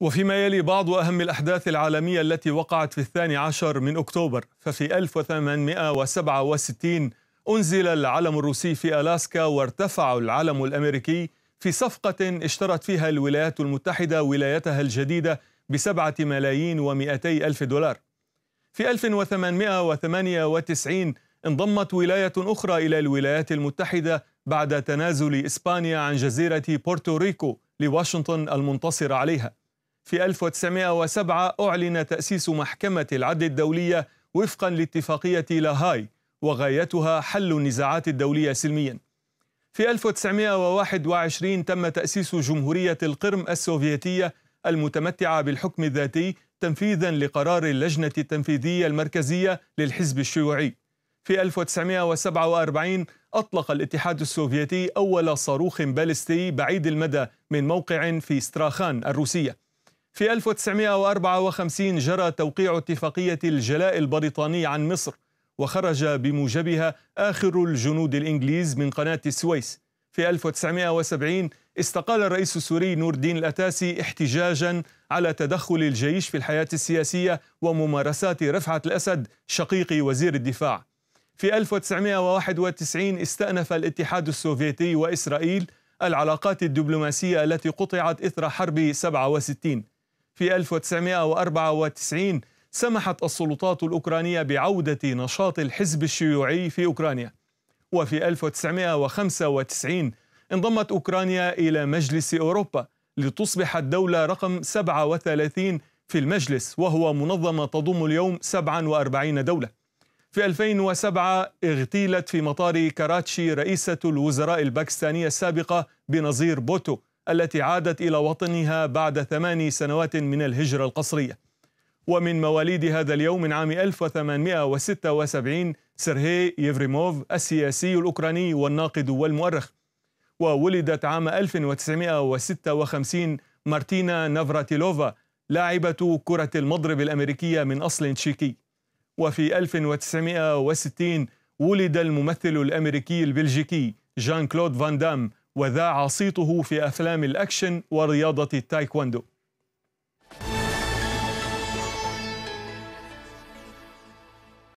وفيما يلي بعض أهم الأحداث العالمية التي وقعت في الثاني عشر من أكتوبر ففي 1867 أنزل العلم الروسي في ألاسكا وارتفع العلم الأمريكي في صفقة اشترت فيها الولايات المتحدة ولايتها الجديدة بسبعة ملايين ومئتي ألف دولار في 1898 انضمت ولاية أخرى إلى الولايات المتحدة بعد تنازل إسبانيا عن جزيرة بورتوريكو لواشنطن المنتصرة عليها في 1907 أعلن تأسيس محكمة العدل الدولية وفقا لاتفاقية لاهاي وغايتها حل النزاعات الدولية سلميا في 1921 تم تأسيس جمهورية القرم السوفيتية المتمتعة بالحكم الذاتي تنفيذا لقرار اللجنة التنفيذية المركزية للحزب الشيوعي في 1947 أطلق الاتحاد السوفيتي أول صاروخ باليستي بعيد المدى من موقع في استراخان الروسية في 1954 جرى توقيع اتفاقية الجلاء البريطاني عن مصر وخرج بموجبها آخر الجنود الإنجليز من قناة السويس في 1970 استقال الرئيس السوري نور الدين الأتاسي احتجاجا على تدخل الجيش في الحياة السياسية وممارسات رفعة الأسد شقيق وزير الدفاع في 1991 استأنف الاتحاد السوفيتي وإسرائيل العلاقات الدبلوماسية التي قطعت إثر حرب 67 في 1994 سمحت السلطات الأوكرانية بعودة نشاط الحزب الشيوعي في أوكرانيا وفي 1995 انضمت أوكرانيا إلى مجلس أوروبا لتصبح الدولة رقم 37 في المجلس وهو منظمة تضم اليوم 47 دولة في 2007 اغتيلت في مطار كراتشي رئيسة الوزراء الباكستانية السابقة بنظير بوتو التي عادت إلى وطنها بعد ثماني سنوات من الهجرة القصرية ومن مواليد هذا اليوم من عام 1876 سيرهي يفريموف السياسي الأوكراني والناقد والمؤرخ وولدت عام 1956 مارتينا نافراتيلوفا لاعبة كرة المضرب الأمريكية من أصل تشيكي وفي 1960 ولد الممثل الأمريكي البلجيكي جان كلود فان دام وذاع صيته في أفلام الأكشن ورياضة التايكوندو